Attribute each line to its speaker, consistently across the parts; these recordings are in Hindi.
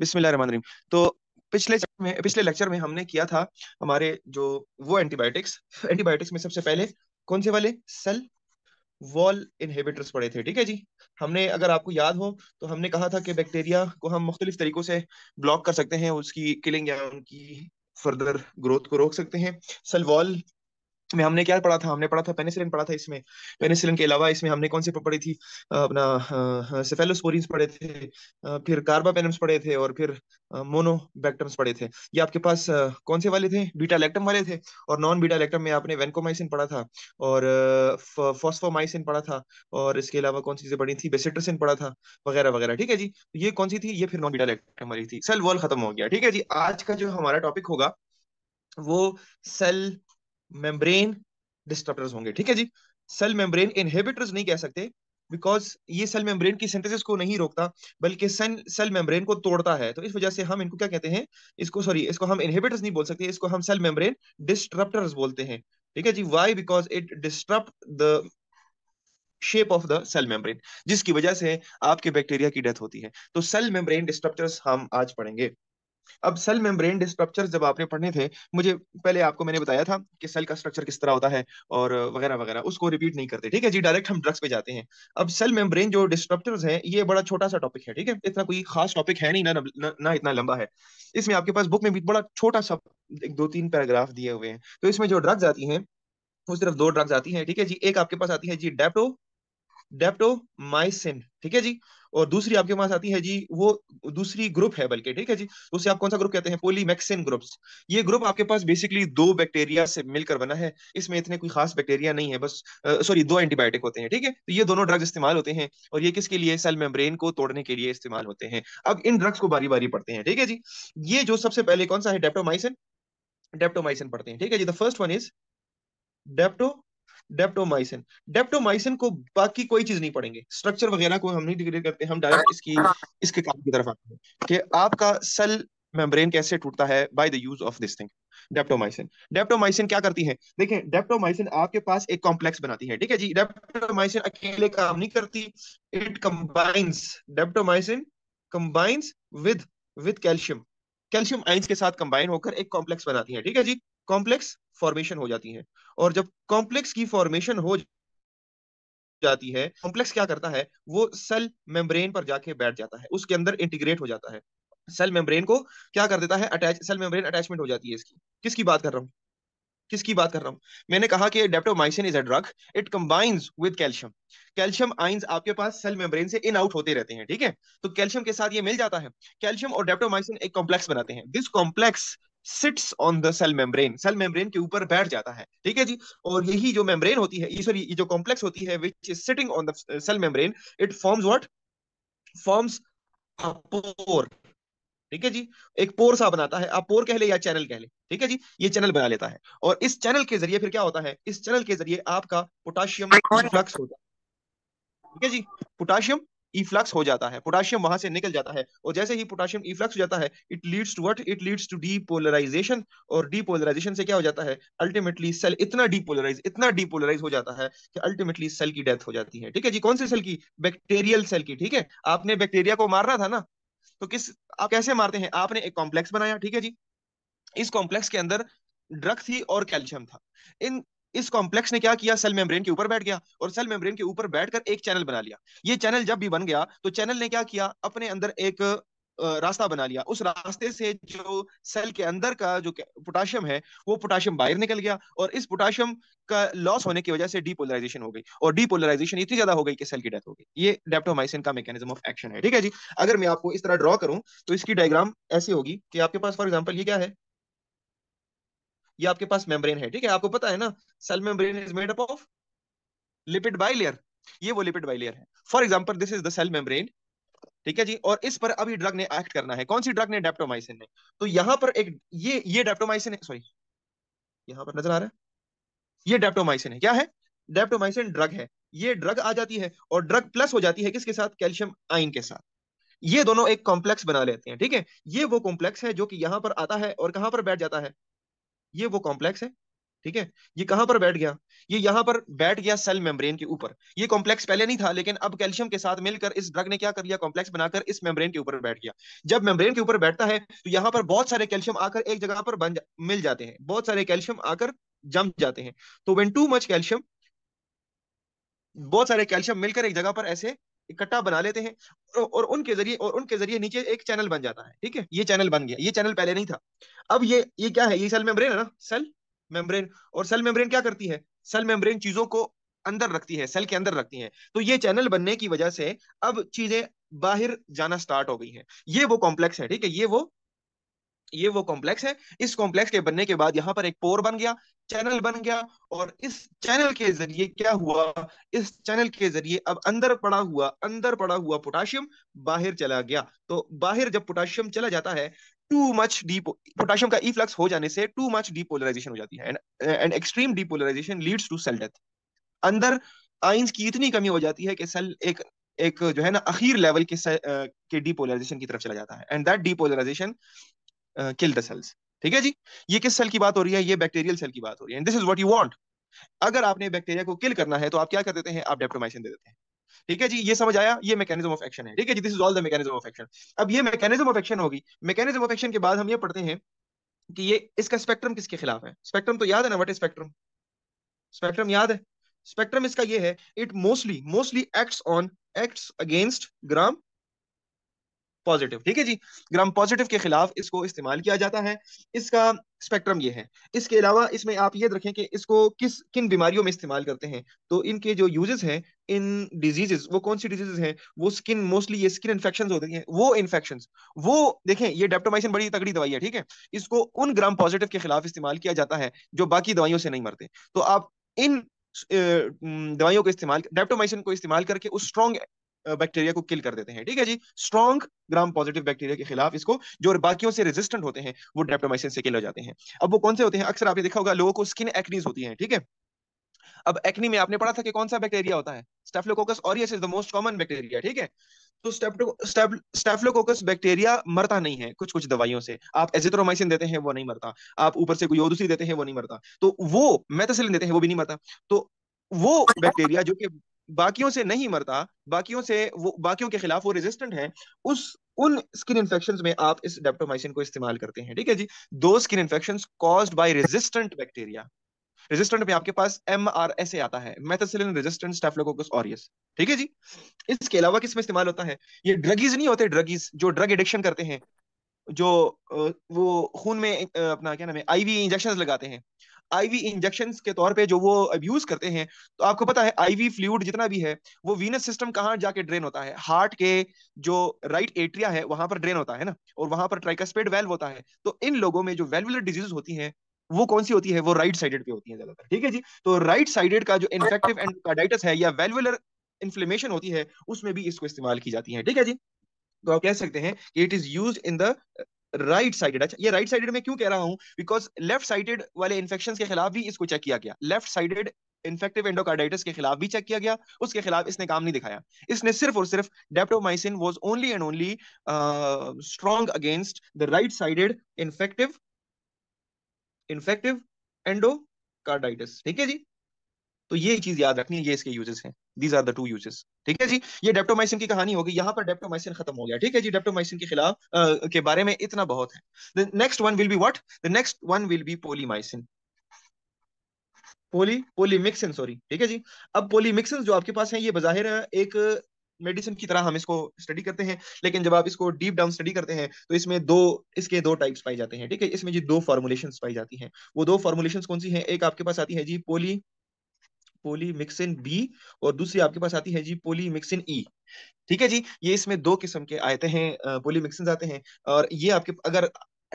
Speaker 1: बिस्मिल्लाह तो पिछले में पिछले लेक्चर में हमने किया था हमारे जो वो एंटीबायोटिक्स एंटीबायोटिक्स में सबसे पहले कौन से वाले सेल वॉल इनहेबिटर्स पढ़े थे ठीक है जी हमने अगर आपको याद हो तो हमने कहा था कि बैक्टीरिया को हम मुख्तलिफ तरीकों से ब्लॉक कर सकते हैं उसकी किलिंग या उनकी फर्दर ग्रोथ को रोक सकते हैं सेल वॉल इसमें हमने क्या पढ़ा था हमने पढ़ा था पेनिसिलिन पढ़ा था इसमें पेनिसिलिन के अलावा इसमें हमने कौन से पढ़ी थी अपना सेफेलोस्पोरिन्स पढ़े थे फिर कार्बापेनम्स पढ़े थे और फिर मोनोबैक्टम्स पढ़े थे ये आपके पास कौन से वाले थे बीटा लैक्टम वाले थे और नॉन बीटा लैक्टम में आपने वेनकोमाइसिन पढ़ा था और फॉस्फोमाइसिन पढ़ा था और इसके अलावा कौन सी चीजें पढ़ी थी बेसिट्रसिन पढ़ा था वगैरह वगैरह ठीक है जी तो ये कौन सी थी ये फिर नॉन बीटा लैक्टम वाली थी सेल वॉल खत्म हो गया ठीक है जी आज का जो हमारा टॉपिक होगा वो सेल मेम्ब्रेन डिस्ट्रप्टर्स होंगे ठीक है जी सेल मेम्ब्रेन इनहिबिटर्स नहीं कह सकते बिकॉज ये सेल मेम्ब्रेन की सिंथेसिस को नहीं रोकता बल्कि सेल सेल मेम्ब्रेन को तोड़ता है तो इस वजह से हम इनको क्या कहते हैं इसको सॉरी इसको हम इनहिबिटर्स नहीं बोल सकते इसको हम सेल मेम्ब्रेन डिस्ट्रप्टर्स बोलते हैं ठीक है जी why because it disrupt the shape of the cell membrane जिसकी वजह से आपके बैक्टीरिया की डेथ होती है तो सेल मेम्ब्रेन डिस्ट्रप्टर्स हम आज पढ़ेंगे अब सेल मेम्ब्रेन स्ट्रक्चर जब आपने पढ़ने थे मुझे पहले आपको मैंने बताया था कि सेल का स्ट्रक्चर किस तरह होता है और वगैरह वगैरह उसको रिपीट नहीं करते ठीक है जी डायरेक्ट हम ड्रग्स पे जाते हैं अब सेल मेम्ब्रेन जो डिस्ट्रक्चर है ये बड़ा छोटा सा टॉपिक है ठीक है इतना कोई खास टॉपिक है नहीं ना, ना ना इतना लंबा है इसमें आपके पास बुक में भी बड़ा छोटा सा एक दो तीन पैराग्राफ दिए हुए हैं तो इसमें जो ड्रग्स आती है वो सिर्फ दो ड्रग्स आती है ठीक है जी एक आपके पास आती है जी डेप्टो डेप्टोमाइसिन ठीक है जी और दूसरी आपके पास आती है जी वो दूसरी ग्रुप है बल्कि ठीक है जी उसे आप कौन सा ग्रुप कहते हैं पोलीमैक्सिन ग्रुप्स ये ग्रुप आपके पास बेसिकली दो बैक्टीरिया से मिलकर बना है इसमें इतने कोई खास बैक्टीरिया नहीं है बस सॉरी दो एंटीबायोटिक होते हैं ठीक है तो ये दोनों ड्रग्स इस्तेमाल होते हैं और ये किसके लिए सेल मेम्ब्रेन को तोड़ने के लिए इस्तेमाल होते हैं अब इन ड्रग्स को बारी बारी पढ़ते हैं ठीक है जी ये जो सबसे पहले कौन सा है डेप्टोमाइसिन डेप्टोमाइसिन पढ़ते हैं ठीक है जी the first one is dapto daptomycin daptomycin को बाकी कोई चीज नहीं पढ़ेंगे स्ट्रक्चर वगैरह को हम नहीं डिग्रेड करते हम डायरेक्ट इसकी इसके काम की तरफ आते हैं कि आपका सेल मेम्ब्रेन कैसे टूटता है by the use of this thing daptomycin daptomycin क्या करती है देखिए डेप्टोमाइसिन आपके पास एक कॉम्प्लेक्स बनाती है ठीक है जी डेप्टोमाइसिन अकेले काम नहीं करती it combines daptomycin combines with with calcium calcium ions के साथ कंबाइन होकर एक कॉम्प्लेक्स बनाती है ठीक है जी कॉम्प्लेक्स फॉर्मेशन हो जाती है और जब कॉम्प्लेक्स की फॉर्मेशन हो जाती है कॉम्प्लेक्स क्या करता है वो सेल मेम्ब्रेन पर जाके बैठ जाता है उसके अंदर इंटीग्रेट हो जाता है सेल मेम्ब्रेन को क्या कर देता है अटैच सेल मेम्ब्रेन अटैचमेंट हो जाती है इसकी किसकी बात कर रहा हूँ किसकी बात कर रहा हूँ मैंने कहा कि daptomycin is a drug it combines with calcium calcium ions आपके पास सेल मेम्ब्रेन से इन आउट होते रहते हैं ठीक है तो कैल्शियम के साथ ये मिल जाता है कैल्शियम और डेप्टोमाइसिन एक कॉम्प्लेक्स बनाते हैं this complex sits on the cell membrane cell membrane के ऊपर बैठ जाता है ठीक है जी और यही जो मेम्ब्रेन होती है सॉरी ये जो कॉम्प्लेक्स होती है which is sitting on the cell membrane it forms what forms a pore ठीक है जी एक पोर सा बनाता है आप पोर कह ले या चैनल कह ले ठीक है जी ये चैनल बना लेता है और इस चैनल के जरिए फिर क्या होता है इस चैनल के जरिए आपका पोटाशियम फ्लक्स होता है ठीक है जी पोटाशियम इफ्लक्स हो जाता है पोटाशियम वहां से निकल जाता है और जैसे ही पोटाशियम इफ्लक्स हो जाता है it leads to what it leads to depolarisation और डीपोलराइजेशन से क्या हो जाता है अल्टीमेटली सेल इतना डीपोलराइज इतना डीपोलराइज हो जाता है कि अल्टीमेटली सेल की डेथ हो जाती है ठीक है जी कौन सी सेल की बैक्टेरियल सेल की ठीक है आपने बैक्टीरिया को मारना था ना तो किस आप कैसे मारते हैं आपने एक कॉम्प्लेक्स बनाया ठीक है जी इस कॉम्प्लेक्स के अंदर ड्रग थी और कैल्शियम था इन इस कॉम्प्लेक्स ने क्या किया सेल मेम्ब्रेन के ऊपर बैठ गया और सेल मेम्ब्रेन के ऊपर बैठकर एक चैनल बना लिया ये चैनल जब भी बन गया तो चैनल ने क्या किया अपने अंदर एक रास्ता बना लिया उस रास्ते से जो सेल के अंदर का जो पोटाशियम है वो पोटाशियम बाहर निकल गया और इस पोटाशियम का लॉस होने की वजह से डीपोलराइजेशन हो गई और डीपोलराइजेशन इतनी ज्यादा हो गई कि सेल की डेथ हो गई ये डेप्टोमाइसिन का मैकेनिज्म ऑफ एक्शन है ठीक है जी अगर मैं आपको इस तरह ड्रॉ करूं तो इसकी डायग्राम ऐसी होगी कि आपके पास फॉर एग्जाम्पल ये क्या है ये आपके पास मेम्ब्रेन है ठीक है आपको पता है ना cell membrane is made up of lipid bilayer ये वो लिपिड बाइलेयर है for example this is the cell membrane ठीक है जी और इस पर अभी ड्रग ने एक्ट करना है कौन सी ड्रग ने डेप्टोमाइसिन ने तो यहां पर एक ये ये डेप्टोमाइसिन है सॉरी यहां पर नजर आ रहा है ये डेप्टोमाइसिन है क्या है डेप्टोमाइसिन ड्रग है ये ड्रग आ जाती है और ड्रग प्लस हो जाती है किसके साथ कैल्शियम आयन के साथ ये दोनों एक कॉम्प्लेक्स बना लेते हैं ठीक है ये वो कॉम्प्लेक्स है जो कि यहां पर आता है और कहां पर बैठ जाता है ये वो कॉम्प्लेक्स है ठीक है ये कहां पर बैठ गया ये यहां पर बैठ गया सेल मेम्ब्रेन के ऊपर ये कॉम्प्लेक्स पहले नहीं था लेकिन अब कैल्शियम के साथ मिलकर इस ड्रग ने क्या कर लिया कॉम्प्लेक्स बनाकर इस मेम्ब्रेन के ऊपर बैठ गया जब मेम्ब्रेन के ऊपर बैठता है तो यहां पर बहुत सारे कैल्शियम आकर एक जगह पर बन जा, मिल जाते हैं बहुत सारे कैल्शियम आकर जम जाते हैं तो वेन टू मच कैल्शियम बहुत सारे कैल्शियम मिलकर एक जगह पर ऐसे इकट्ठा बना लेते हैं और उनके जरिए और उनके जरिए नीचे एक चैनल बन जाता है ठीक है ये चैनल बन गया ये चैनल पहले नहीं था अब ये ये क्या है ये सेल मेम्ब्रेन है ना सेल मेम्ब्रेन और सेल मेम्ब्रेन क्या करती है सेल मेम्ब्रेन चीजों को अंदर रखती है सेल के अंदर रखती है तो ये चैनल बनने की वजह से अब चीजें बाहर जाना स्टार्ट हो गई है ये वो कॉम्प्लेक्स है ठीक है ये वो ये वो कॉम्प्लेक्स है इस कॉम्प्लेक्स के बनने के बाद यहाँ पर एक पोर बन गया चैनल बन गया और इस चैनल के जरिए क्या हुआ इस चैनल के जरिए अब अंदर पड़ा हुआ अंदर पड़ा हुआ पोटाशियम बाहर चला गया तो बाहर जब पोटाशियम चला जाता है टू मच डी पोटाशियम का इफ्लक्स हो जाने से टू मच डीपोलराइजेशन हो जाती है and extreme depolarisation leads to cell death अंदर आइंस की इतनी कमी हो जाती है कि सेल एक एक जो है ना अखीर लेवल के से, के डीपोलराइजेशन की तरफ चला जाता है and that depolarisation kill the cells ठीक है जी ये किस सेल की बात हो रही है ये बैक्टीरियल सेल की बात हो रही है this is what you want अगर आपने बैक्टीरिया को किल करना है तो आप क्या कर देते हैं आप डेप्टोमाइसिन दे देते हैं ठीक है जी ये समझ आया ये मैकेनिज्म ऑफ एक्शन है ठीक है जी this is all the mechanism of action अब ये मैकेनिज्म ऑफ एक्शन होगी मैकेनिज्म ऑफ एक्शन के बाद हम ये पढ़ते हैं कि ये इसका स्पेक्ट्रम किसके खिलाफ है स्पेक्ट्रम तो याद है ना व्हाट इज स्पेक्ट्रम स्पेक्ट्रम याद है स्पेक्ट्रम इसका ये है it mostly mostly acts on acts against gram positive ठीक है जी ग्राम पॉजिटिव के खिलाफ इसको इस्तेमाल किया जाता है इसका स्पेक्ट्रम ये है इसके अलावा इसमें आप ये रखें कि इसको किस किन बीमारियों में इस्तेमाल करते हैं तो इनके जो यूजेस हैं इन डिजीजेस वो कौन सी डिजीजेस हैं वो स्किन मोस्टली ये स्किन इन्फेक्शन होती हैं वो इन्फेक्शन वो देखें ये डेप्टोमाइसिन बड़ी तगड़ी दवाई है ठीक है इसको उन ग्राम पॉजिटिव के खिलाफ इस्तेमाल किया जाता है जो बाकी दवाइयों से नहीं मरते तो आप इन दवाइयों को इस्तेमाल डेप्टोमाइसिन को इस्तेमाल करके उस स्ट्रॉन्ग बैक्टीरिया को किल कर देते हैं ठीक है जी स्ट्रॉन्ग ग्राम पॉजिटिव बैक्टीरिया के खिलाफ इसको जो बाकियों से रेजिस्टेंट होते हैं वो डेप्टोमाइसिन से किल हो जाते हैं अब वो कौन से होते हैं अक्सर आपने देखा होगा लोगों को स्किन एक्नीज होती है ठीक है अब एक्नी में आपने पढ़ा था कि कौन सा बैक्टीरिया होता है Staphylococcus aureus is the most common bacteria ठीक है तो स्टेफलोकोकस बैक्टीरिया मरता नहीं है कुछ कुछ दवाइयों से आप एजिथ्रोमाइसिन देते हैं वो नहीं मरता आप ऊपर से कोई और दूसरी देते हैं वो नहीं मरता तो वो मेथासिलिन देते हैं वो भी नहीं मरता तो वो बैक्टीरिया जो कि बाकियों से नहीं मरता बाकियों से वो बाकियों के खिलाफ वो रेजिस्टेंट है उस उन स्किन इन्फेक्शन में आप इस डेप्टोमाइसिन को इस्तेमाल करते हैं ठीक है जी दो skin infection cause by resistant bacteria resistant में आपके पास एम आर एस ए आता है मेथासिलिन रेजिस्टेंट स्टेफलोकोकस ऑरियस ठीक है जी इसके अलावा किसमें इस्तेमाल होता है ये ड्रगीज नहीं होते ड्रगीज जो ड्रग एडिक्शन करते हैं जो वो खून में अपना क्या नाम है आईवी इंजेक्शन लगाते हैं आईवी इंजेक्शन के तौर पे जो वो अब्यूज करते हैं तो आपको पता है आईवी फ्लूड जितना भी है वो वीनस सिस्टम कहाँ जाके ड्रेन होता है हार्ट के जो राइट एट्रिया है वहां पर ड्रेन होता है ना और वहां पर ट्राइकस्पेड वेल्व होता है तो इन लोगों में जो वेल्वुलर डिजीज होती है वो कौन सी होती है वो राइट साइडेड पे होती है ज्यादातर ठीक है जी तो राइट साइडेड का जो इन्फेक्टिव एंडोकार्डाइटिस है या वेल्वुलर इन्फ्लेमेशन होती है उसमें भी इसको इस्तेमाल की जाती है ठीक है जी तो आप कह सकते हैं कि it is use in the right sided अच्छा ये राइट साइडेड में क्यों कह रहा हूँ बिकॉज लेफ्ट साइडेड वाले इन्फेक्शन के खिलाफ भी इसको चेक किया गया लेफ्ट साइडेड इन्फेक्टिव एंडोकार्डाइटिस के खिलाफ भी चेक किया गया उसके खिलाफ इसने काम नहीं दिखाया इसने सिर्फ और सिर्फ daptomycin was only and only strong against the right sided infective infective endocarditis ठीक है जी तो ये चीज याद रखनी है ये इसके यूजेस हैं these are the two uses ठीक है जी ये डेप्टोमाइसिन की कहानी होगी यहाँ पर डेप्टोमाइसिन खत्म हो गया ठीक है जी डेप्टोमाइसिन के खिलाफ uh, के बारे में इतना बहुत है next one will be what the next one will be polymycin poly polymyxin sorry ठीक है जी अब पोलीमिक्सिन जो आपके पास है ये बाहिर एक मेडिसिन की तरह हम इसको स्टडी करते हैं लेकिन जब आप इसको डीप डाउन स्टडी करते हैं तो इसमें दो इसके दो टाइप्स पाए जाते हैं ठीक है इसमें जी दो फॉर्मुलेशन पाई जाती हैं वो दो फॉर्मुलेशन कौन सी हैं एक आपके पास आती है जी पोली पोलीमिक्सिन बी और दूसरी आपके पास आती है जी पोलीमिक्सिन ई ठीक है जी ये इसमें दो किस्म के आते हैं पोलीमिक्सिन आते हैं और ये आपके अगर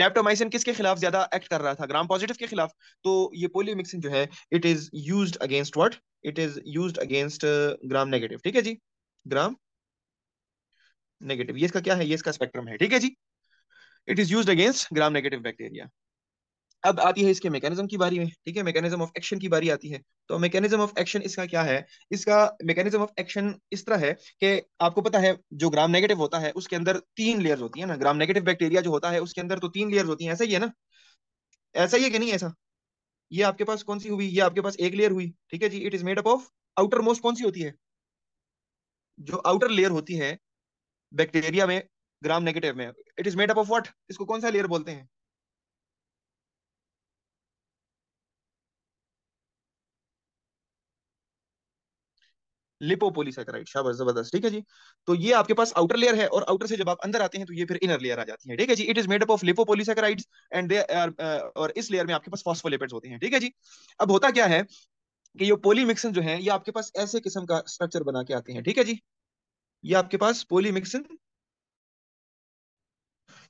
Speaker 1: डेप्टोमाइसिन किसके खिलाफ ज्यादा एक्ट कर रहा था ग्राम पॉजिटिव के खिलाफ तो ये पोलीमिक्सिन जो है it is used against what it is used against gram negative ठीक है जी ग्राम नेगेटिव ये इसका क्या है ये इसका स्पेक्ट्रम है ठीक है जी it is used against gram negative bacteria अब आती है इसके मैकेनिज्म की बारी में ठीक है मैकेनिज्म ऑफ एक्शन की बारी आती है तो मैकेनिज्म ऑफ एक्शन इसका क्या है इसका मैकेनिज्म ऑफ एक्शन इस तरह है कि आपको पता है जो ग्राम नेगेटिव होता है उसके अंदर तीन लेयर्स होती है ना ग्राम नेगेटिव बैक्टीरिया जो होता है उसके अंदर तो तीन लेयर्स होती है ऐसा ही है ना ऐसा ही है कि नहीं ऐसा ये आपके पास कौन सी हुई ये आपके पास एक लेयर हुई ठीक है जी it is made up of outermost कौन सी होती है जो आउटर लेयर होती है बैक्टीरिया में ग्राम नेगेटिव में it is made up of what इसको कौन सा लेयर बोलते हैं लिपोपोलीसेक्राइड शाबाश जबरदस्त ठीक है जी तो ये आपके पास आउटर लेयर है और आउटर से जब आप अंदर आते हैं तो ये फिर इनर लेयर आ जाती है ठीक है जी it is made up of lipopolysaccharides and they are और इस लेयर में आपके पास होते हैं ठीक है जी अब होता क्या है कि ये जो है ये आपके पास ऐसे किस्म का स्ट्रक्चर बना के आते हैं ठीक है जी ये आपके पास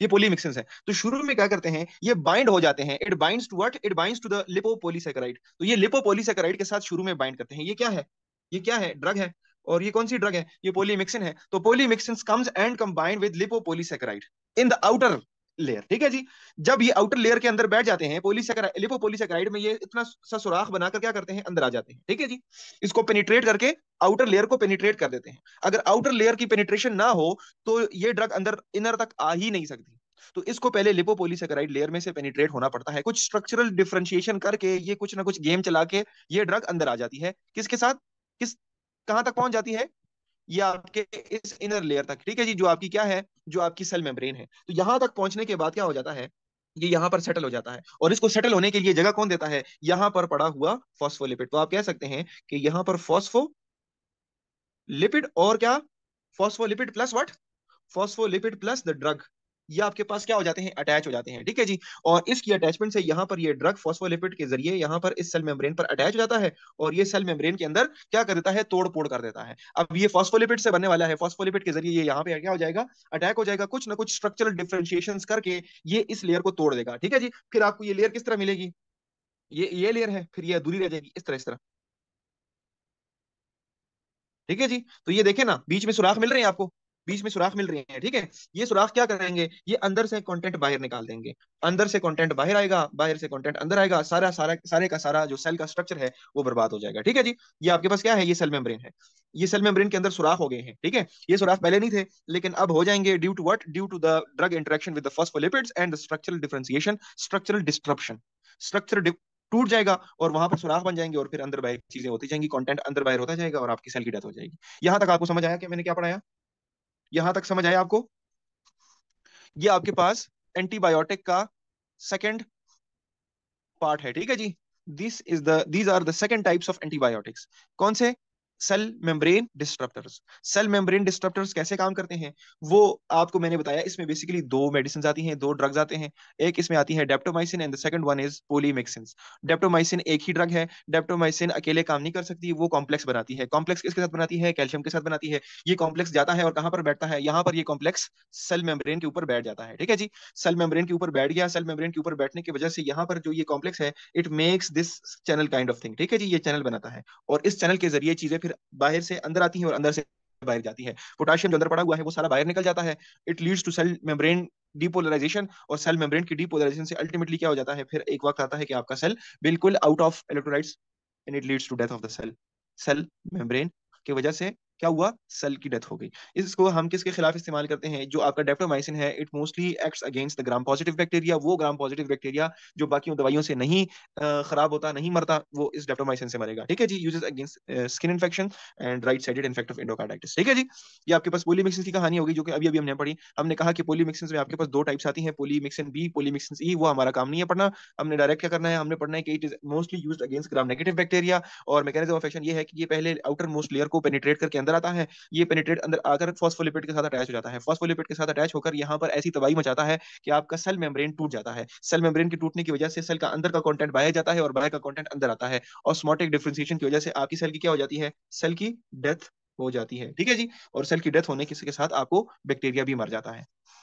Speaker 1: ये है तो शुरू में क्या करते हैं ये बाइंड हो जाते हैं it binds to what it binds to the तो ये लिपोपोलीसेकेराइड के साथ शुरू में बाइंड करते हैं ये क्या है ये क्या है ड्रग है और ये कौन सी ड्रग है ये पोलीमिक्सिन है तो polymyxin comes and combined with lipopolysaccharide in the outer layer ठीक है जी जब ये आउटर लेयर के अंदर बैठ जाते हैं पोलीसेकेराइड लिपोपोलीसेकेराइड में ये इतना सा सुराख बनाकर क्या करते हैं अंदर आ जाते हैं ठीक है जी इसको पेनिट्रेट करके आउटर लेयर को पेनिट्रेट कर देते हैं अगर आउटर लेयर की पेनिट्रेशन ना हो तो ये ड्रग अंदर इनर तक आ ही नहीं सकती तो इसको पहले लिपोपोलीसेकेराइड लेयर में से पेनिट्रेट होना पड़ता है कुछ स्ट्रक्चरल डिफरेंशिएशन करके ये कुछ ना कुछ गेम चला के ये ड्रग अंदर आ जाती है किसके साथ किस कहां तक पहुंच जाती है ये आपके इस इनर लेयर तक ठीक है जी जो आपकी क्या है जो आपकी सेल मेम्ब्रेन है तो यहां तक पहुंचने के बाद क्या हो जाता है ये यहां पर सेटल हो जाता है और इसको सेटल होने के लिए जगह कौन देता है यहां पर पड़ा हुआ फॉस्फोलिपिड तो आप कह सकते हैं कि यहां पर फॉस्फो लिपिड और क्या phospholipid plus what phospholipid plus the drug ये आपके पास क्या हो जाते हैं अटैच हो जाते हैं ठीक है जी और इसकी अटैचमेंट से यहाँ पर ये ड्रग फॉस्फोलिपिड के जरिए यहाँ पर इस सेल मेम्ब्रेन पर अटैच हो जाता है और ये सेल मेम्ब्रेन के अंदर क्या कर देता है तोड़ फोड़ कर देता है अब ये फॉस्फोलिपिड से बनने वाला है फॉस्फोलिपिड के जरिए ये यहाँ पे क्या हो जाएगा अटैक हो जाएगा कुछ ना कुछ स्ट्रक्चरल डिफ्रेंशिएशन करके ये इस लेयर को तोड़ देगा ठीक है जी फिर आपको ये लेयर किस तरह मिलेगी ये ये लेयर है फिर ये अधूरी रह जाएगी इस तरह इस तरह ठीक है जी तो ये देखे ना बीच में सुराख मिल रहे हैं आपको बीच में सुराख मिल रही है ठीक है ये सुराख क्या करेंगे ये अंदर से कंटेंट बाहर निकाल देंगे अंदर से कंटेंट बाहर आएगा बाहर से कंटेंट अंदर आएगा सारा सारा सारे का सारा जो सेल का स्ट्रक्चर है वो बर्बाद हो जाएगा ठीक है जी ये आपके पास क्या है ये सेल मेम्ब्रेन है ये सेल मेम्ब्रेन के अंदर सुराख हो गए हैं ठीक है ये सुराख पहले नहीं थे लेकिन अब हो जाएंगे due to what due to the drug interaction with the phospholipids and the structural differentiation structural disruption structure टूट जाएगा और वहां पर सुराख बन जाएंगे और फिर अंदर बाहर चीजें होती जाएंगी कंटेंट अंदर बाहर होता जाएगा और आपकी सेल की डेथ हो जाएगी यहां तक आपको समझ आया कि मैंने क्या पढ़ाया यहां तक समझ आया आपको ये आपके पास एंटीबायोटिक का सेकेंड पार्ट है ठीक है जी this is the these are the second types of antibiotics कौन से cell membrane disruptors cell membrane disruptors कैसे काम करते हैं वो आपको मैंने बताया इसमें बेसिकली दो मेडिसिन आती हैं दो ड्रग्स आते हैं एक इसमें आती है daptomycin and the second one is polymyxin daptomycin एक ही ड्रग है डेप्टोमाइसिन अकेले काम नहीं कर सकती वो कॉम्प्लेक्स बनाती है कॉम्प्लेक्स किसके साथ बनाती है कैल्शियम के साथ बनाती है ये कॉम्प्लेक्स जाता है और कहां पर बैठता है यहाँ पर ये कॉम्प्लेक्स सेल मेम्ब्रेन के ऊपर बैठ जाता है ठीक है जी सेल मेम्ब्रेन के ऊपर बैठ गया सेल मेम्ब्रेन के ऊपर बैठने की वजह से यहां पर जो ये कॉम्प्लेक्स है it makes this channel kind of thing ठीक है जी ये चैनल बनाता है और इस चैनल के जरिए चीजें फिर फिर बाहर से अंदर आती है और अंदर से बाहर जाती है पोटाशियम जो अंदर पड़ा हुआ है वो सारा बाहर निकल जाता है it leads to cell membrane depolarization और सेल मेम्ब्रेन की डीपोलराइजेशन से अल्टीमेटली क्या हो जाता है फिर एक वक्त आता है कि आपका सेल बिल्कुल out of electrolytes and it leads to death of the cell cell membrane की वजह से क्या हुआ सेल की डेथ हो गई इसको हम किसके खिलाफ इस्तेमाल करते हैं जो आपका डेप्टोमाइसिन है it mostly acts against the gram positive bacteria वो ग्राम पॉजिटिव बैक्टीरिया जो बाकी दवाइयों से नहीं खराब होता नहीं मरता वो इस डेप्टोमाइसिन से मरेगा ठीक है जी uses against skin infection and right sided infect of endocarditis ठीक है जी ये आपके पास पोलीमिक्सिन की कहानी होगी जो कि अभी अभी हमने पढ़ी हमने कहा कि पोलीमिक्सिन में आपके पास दो टाइप्स आती हैं पोलीमिक्सिन बी पोलीमिक्सिन ई वो हमारा काम नहीं है पढ़ना हमने डायरेक्ट क्या करना है हमने पढ़ना है कि it is mostly used against gram negative bacteria और मैकेनिज्म ऑफ एक्शन ये है कि ये पहले आउटर मोस्ट लेयर को पेनिट्रेट करके अंदर अंदर आता है ये पेनिट्रेट अंदर आकर फॉस्फोलिपिड के साथ अटैच हो जाता है फॉस्फोलिपिड के साथ अटैच होकर यहाँ पर ऐसी तबाही मचाता है कि आपका सेल मेम्ब्रेन टूट जाता है सेल मेम्ब्रेन के टूटने की वजह से सेल का अंदर का कॉन्टेंट बाहर जाता है और बाहर का कॉन्टेंट अंदर आता है और ऑस्मोटिक डिफ्रेंसिएशन की वजह से आपकी सेल की क्या हो जाती है सेल की डेथ हो जाती है ठीक है जी और सेल की डेथ होने के साथ आपको बैक्टीरिया भी मर जाता है